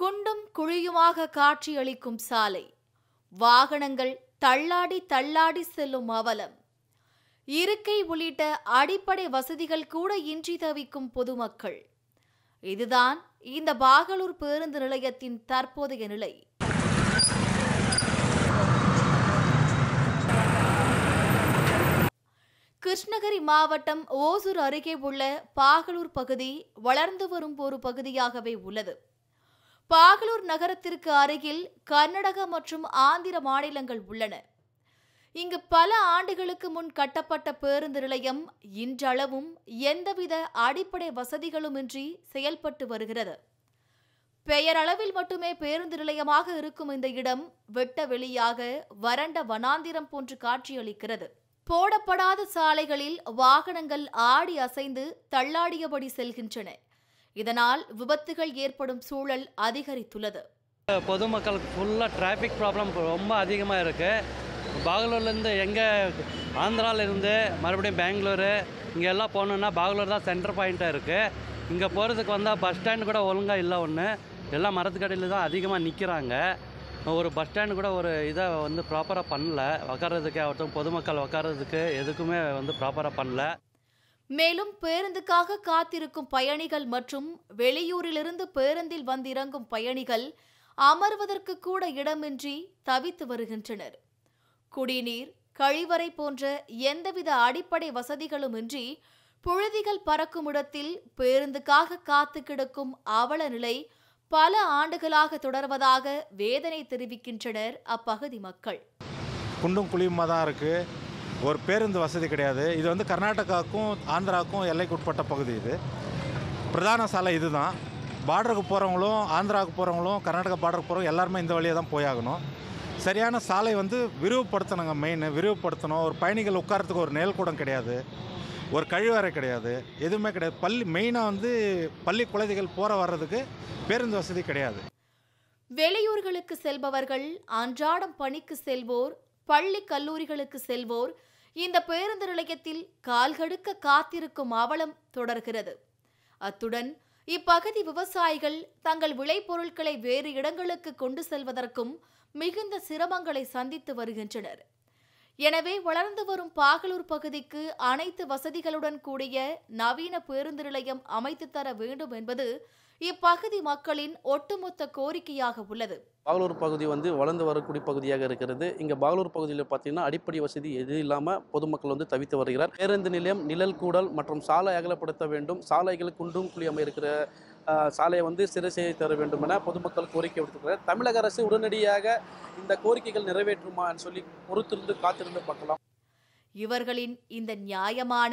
குண்டும் குழியுமாக காட்சியளிக்கும் சாலை வாகனங்கள் தள்ளாடி தள்ளாடி செல்லும் அவலம் இருக்கை உள்ளிட்ட அடிப்படை வசதிகள் கூட இன்றி தவிக்கும் பொதுமக்கள் இதுதான் இந்த பாகலூர் பேருந்து நிலையத்தின் தற்போதைய நிலை கிருஷ்ணகிரி மாவட்டம் ஓசூர் அருகே உள்ள பாகலூர் பகுதி வளர்ந்து வரும் ஒரு பகுதியாகவே உள்ளது பாகலூர் நகரத்திற்கு அருகில் கர்நாடக மற்றும் ஆந்திர மாநிலங்கள் உள்ளன இங்கு பல ஆண்டுகளுக்கு முன் கட்டப்பட்ட பேருந்து நிலையம் இன்றளவும் எந்தவித அடிப்படை வசதிகளுமின்றி செயல்பட்டு வருகிறது பெயரளவில் மட்டுமே பேருந்து நிலையமாக இருக்கும் இந்த இடம் வெட்ட வெளியாக வறண்ட வனாந்திரம் போன்று காட்சியளிக்கிறது போடப்படாத சாலைகளில் வாகனங்கள் ஆடி அசைந்து தள்ளாடியபடி செல்கின்றன இதனால் விபத்துகள் ஏற்படும் சூழல் அதிகரித்துள்ளது பொதுமக்களுக்கு ஃபுல்லாக டிராஃபிக் ப்ராப்ளம் ரொம்ப அதிகமாக இருக்குது பாகலூர்லேருந்து எங்கே ஆந்திராவிலேருந்து மறுபடியும் பெங்களூரு இங்கே எல்லாம் போகணுன்னா பாகலூர் தான் சென்டர் பாயிண்ட்டாக இருக்குது இங்கே போகிறதுக்கு வந்தால் பஸ் ஸ்டாண்டு கூட ஒழுங்காக இல்லை ஒன்று எல்லாம் மரத்துக்கடையில் தான் அதிகமாக நிற்கிறாங்க ஒரு பஸ் ஸ்டாண்டு கூட ஒரு இதை வந்து ப்ராப்பராக பண்ணல உக்காரதுக்கு ஆகட்டும் பொதுமக்கள் உக்காரதுக்கு எதுக்குமே வந்து ப்ராப்பராக பண்ணல மேலும் பேருந்துக்காக காத்திருக்கும் பயணிகள் மற்றும் வெளியூரிலிருந்து பேருந்தில் வந்திறங்கும் பயணிகள் அமர்வதற்கு கூட இடமின்றி தவித்து வருகின்றனர் குடிநீர் கழிவறை போன்ற எந்தவித அடிப்படை வசதிகளுமின்றி புழுதிகள் பறக்கும் இடத்தில் பேருந்துக்காக காத்து கிடக்கும் அவல நிலை பல ஆண்டுகளாக தொடர்வதாக வேதனை தெரிவிக்கின்றனர் அப்பகுதி மக்கள் குண்டும் குழியுமா தான் இருக்குது ஒரு பேருந்து வசதி கிடையாது இது வந்து கர்நாடகாவுக்கும் ஆந்திராவுக்கும் எல்லைக்குட்பட்ட பகுதி இது பிரதான சாலை இது தான் பார்டருக்கு போகிறவங்களும் ஆந்திராவுக்கு போகிறவங்களும் கர்நாடகா பார்டருக்கு போகிறவங்க எல்லாருமே இந்த வழியாக தான் போயாகணும் சரியான சாலை வந்து விரிவுபடுத்தணுங்க மெயின் விரிவுபடுத்தணும் ஒரு பயணிகள் உட்காரத்துக்கு ஒரு நெல் கூடம் கிடையாது ஒரு கழிவறை கிடையாது எதுவுமே கிடையாது பள்ளி மெயினாக வந்து பள்ளி குழந்தைகள் போகிற வர்றதுக்கு பேருந்து வசதி கிடையாது வெளியூர்களுக்கு செல்பவர்கள் அன்றாடம் பணிக்கு செல்வோர் பள்ளி கல்லூரிகளுக்கு செல்வோர் இந்த பேருந்து நிலையத்தில் கால்கடுக்க காத்திருக்கும் அவலம் தொடர்கிறது அத்துடன் இப்பகுதி விவசாயிகள் தங்கள் விளைபொருட்களை வேறு இடங்களுக்கு கொண்டு செல்வதற்கும் மிகுந்த சிரமங்களை சந்தித்து வருகின்றனர் எனவே வளர்ந்து வரும் பாகலூர் பகுதிக்கு அனைத்து வசதிகளுடன் கூடிய நவீன பேருந்து நிலையம் அமைத்து தர வேண்டும் என்பது இப்பகுதி மக்களின் ஒட்டுமொத்த கோரிக்கையாக உள்ளது பாகலூர் பகுதி வந்து வளர்ந்து வரக்கூடிய பகுதியாக இருக்கிறது இங்கே பாகலூர் பகுதியில் பார்த்தீங்கன்னா அடிப்படை வசதி எது இல்லாமல் பொதுமக்கள் வந்து தவித்து வருகிறார் பேருந்து நிலையம் நிழல் கூடல் மற்றும் சாலை அகலப்படுத்த வேண்டும் சாலைகள் குண்டும் குழியமாக இருக்கிற சாலையை வந்து சிறு செய்து தர வேண்டும் என பொதுமக்கள் கோரிக்கை விடுத்திருக்கிறார் தமிழக அரசு உடனடியாக இந்த கோரிக்கைகள் நிறைவேற்றுமா சொல்லி பொறுத்திருந்து காத்திருந்து பார்க்கலாம் இவர்களின் இந்த நியாயமான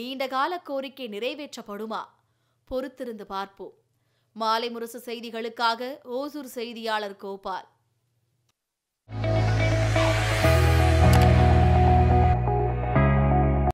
நீண்டகால கோரிக்கை நிறைவேற்றப்படுமா பொறுத்திருந்து பார்ப்போம் மாலை முரசு செய்திகளுக்காக ஓசூர் செய்தியாளர் கோபால்